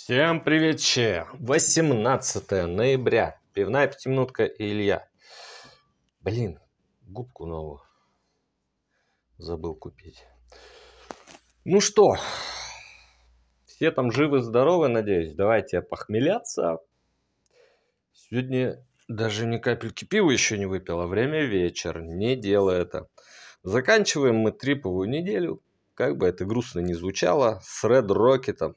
Всем привет, че! 18 ноября. Пивная пятиминутка Илья. Блин, губку новую забыл купить. Ну что, все там живы-здоровы, надеюсь. Давайте похмеляться. Сегодня даже ни капельки пива еще не выпила. Время вечер, не дело это. Заканчиваем мы триповую неделю. Как бы это грустно не звучало, с Red Rocket.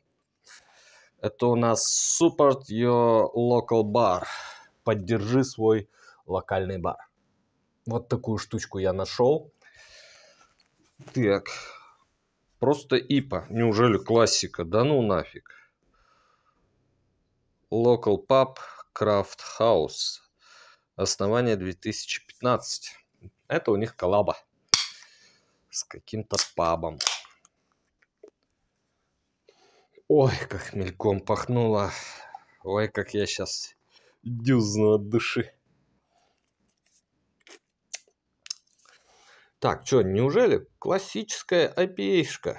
Это у нас Support Your Local Bar. Поддержи свой локальный бар. Вот такую штучку я нашел. Так. Просто ИПА. Неужели классика? Да ну нафиг. Local Pub Craft House. Основание 2015. Это у них коллаба с каким-то пабом. Ой, как мельком пахнуло. Ой, как я сейчас дюзну от души. Так, что, неужели классическая IPA-шка?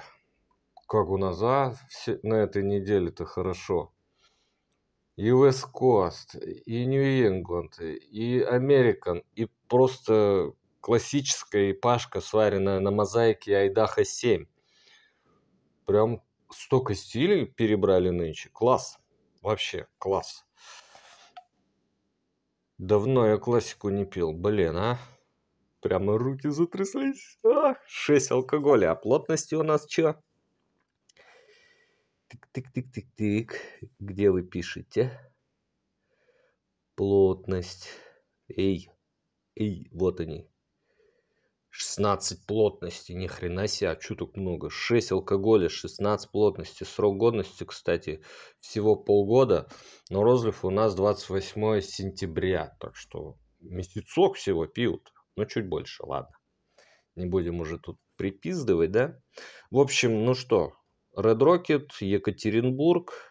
Как у нас, а? Все, на этой неделе-то хорошо. И West Coast, и New England, и American, и просто классическая ипашка, сваренная на мозаике Айдаха 7. Прям столько стилей перебрали нынче. Класс. Вообще класс. Давно я классику не пил. Блин, а? Прямо руки затряслись. А, 6 алкоголя. А плотности у нас чё? Тык-тык-тык-тык-тык. Где вы пишете? Плотность. Эй, эй, вот они. 16 плотности, ни хрена себе, а чуток много. 6 алкоголя, 16 плотности. Срок годности, кстати, всего полгода. Но розлив у нас 28 сентября, так что месяцок всего пьют. но чуть больше, ладно. Не будем уже тут припиздывать, да? В общем, ну что, Red Rocket, Екатеринбург.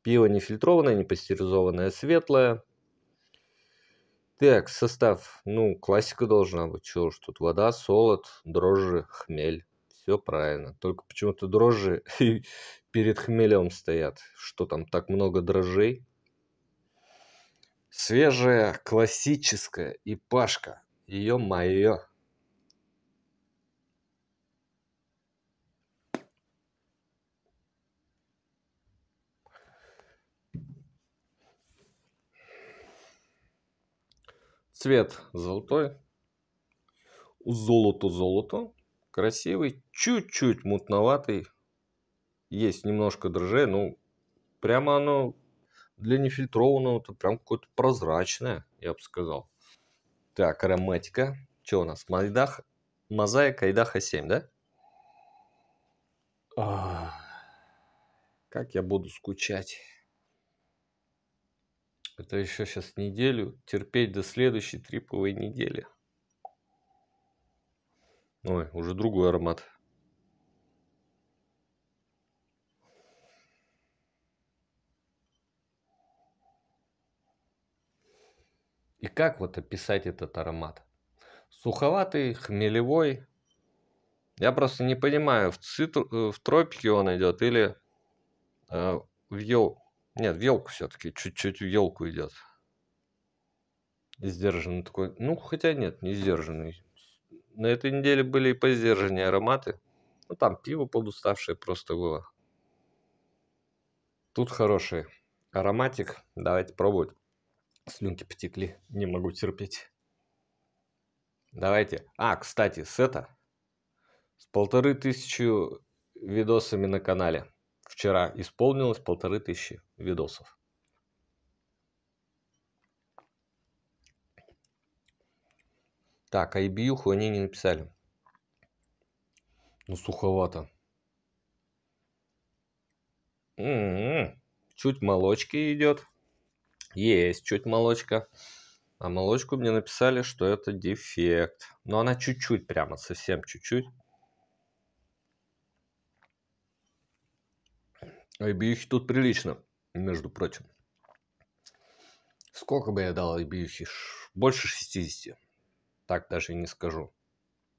Пиво нефильтрованное, фильтрованное, не пастеризованное, светлое. Так, состав. Ну, классика должна быть. Чего уж тут. Вода, солод, дрожжи, хмель. Все правильно. Только почему-то дрожжи перед хмелем стоят. Что там, так много дрожжей? Свежая, классическая и пашка. Ее мое. Цвет золотой. у золоту золото Красивый, чуть-чуть мутноватый. Есть немножко дрожжей, ну, прямо оно для нефильтрованного, то прям какое-то прозрачное, я бы сказал. Так, ароматика. Что у нас? Мальдах, мозаика Айдаха 7, да? Ах, как я буду скучать. Это еще сейчас неделю терпеть до следующей триповой недели. Ой, уже другой аромат. И как вот описать этот аромат? Суховатый, хмелевой. Я просто не понимаю, в, цитру... Э, в тропике он идет или э, в ее нет, в елку все-таки, чуть-чуть в елку идет. Сдержанный такой. Ну, хотя нет, не сдержанный. На этой неделе были и поиздержаннее ароматы. Ну, там пиво подуставшее просто было. Тут хороший ароматик. Давайте пробовать. Слюнки потекли. Не могу терпеть. Давайте. А, кстати, с это. С полторы тысячи видосами на канале. Вчера исполнилось полторы тысячи видосов. Так, а IBU они не написали. Ну, суховато. М -м -м. Чуть молочки идет. Есть чуть молочка. А молочку мне написали, что это дефект. Но она чуть-чуть, прямо совсем чуть-чуть. IBU а тут прилично, между прочим. Сколько бы я дал IBU? Больше 60. Так даже и не скажу.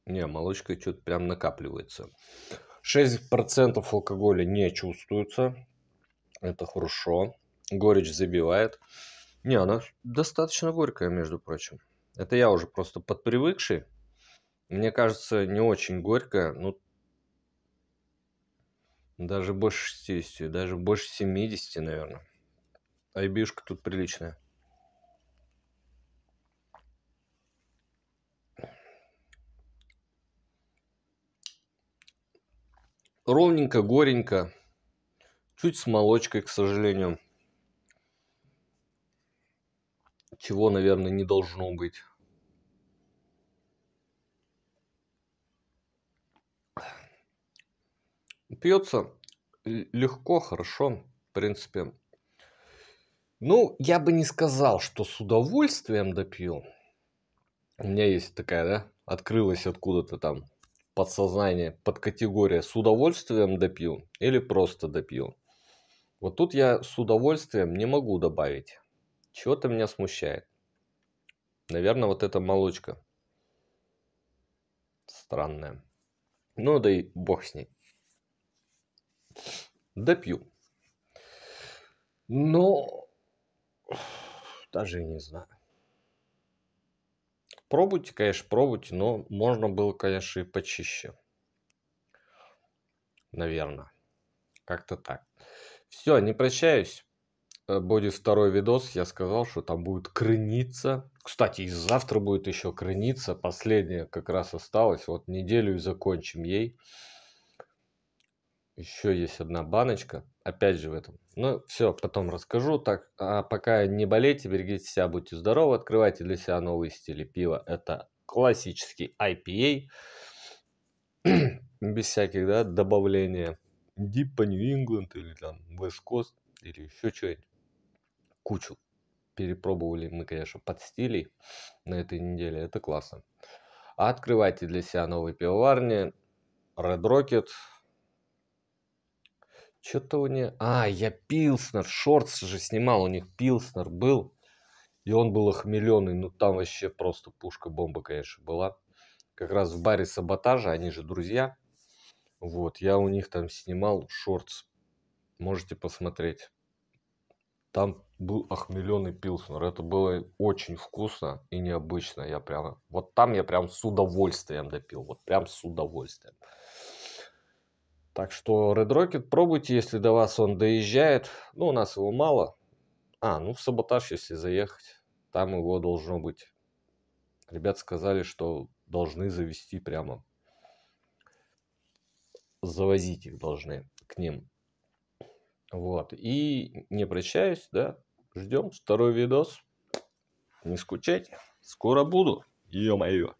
Не, молочка что-то прям накапливается. 6% алкоголя не чувствуется. Это хорошо. Горечь забивает. Не, она достаточно горькая, между прочим. Это я уже просто подпривыкший. Мне кажется, не очень горькая. Ну, даже больше 60, даже больше 70, наверное. Айбишка тут приличная. Ровненько, горенько. Чуть с молочкой, к сожалению. Чего, наверное, не должно быть. Пьется легко, хорошо, в принципе. Ну, я бы не сказал, что с удовольствием допью. У меня есть такая, да, открылась откуда-то там подсознание, под категория с удовольствием допью или просто допью. Вот тут я с удовольствием не могу добавить. Чего-то меня смущает. Наверное, вот эта молочка. Странная. Ну да и бог с ней допью. Но даже не знаю. Пробуйте, конечно, пробуйте, но можно было, конечно, и почище. Наверное. Как-то так. Все, не прощаюсь. Э, будет второй видос. Я сказал, что там будет крыница. Кстати, и завтра будет еще крыница. Последняя как раз осталась. Вот неделю и закончим ей еще есть одна баночка. Опять же в этом. Ну, все, потом расскажу. Так, а пока не болейте, берегите себя, будьте здоровы. Открывайте для себя новые стили пива. Это классический IPA. Без всяких, да, добавления. Дипа Нью-Ингланд или там West Coast или еще что-нибудь. Кучу. Перепробовали мы, конечно, под стилей на этой неделе. Это классно. Открывайте для себя новые пивоварни. Red Rocket, что-то у нее... А, я Пилснер, Шортс же снимал, у них Пилснер был. И он был охмеленный, ну там вообще просто пушка-бомба, конечно, была. Как раз в баре Саботажа, они же друзья. Вот, я у них там снимал Шортс. Можете посмотреть. Там был охмеленный пилснер. Это было очень вкусно и необычно. Я прямо... Вот там я прям с удовольствием допил. Вот прям с удовольствием. Так что Red Rocket пробуйте, если до вас он доезжает. Ну, у нас его мало. А, ну в саботаж, если заехать, там его должно быть. Ребят сказали, что должны завести прямо. Завозить их должны к ним. Вот. И не прощаюсь, да. Ждем второй видос. Не скучайте. Скоро буду. Ё-моё.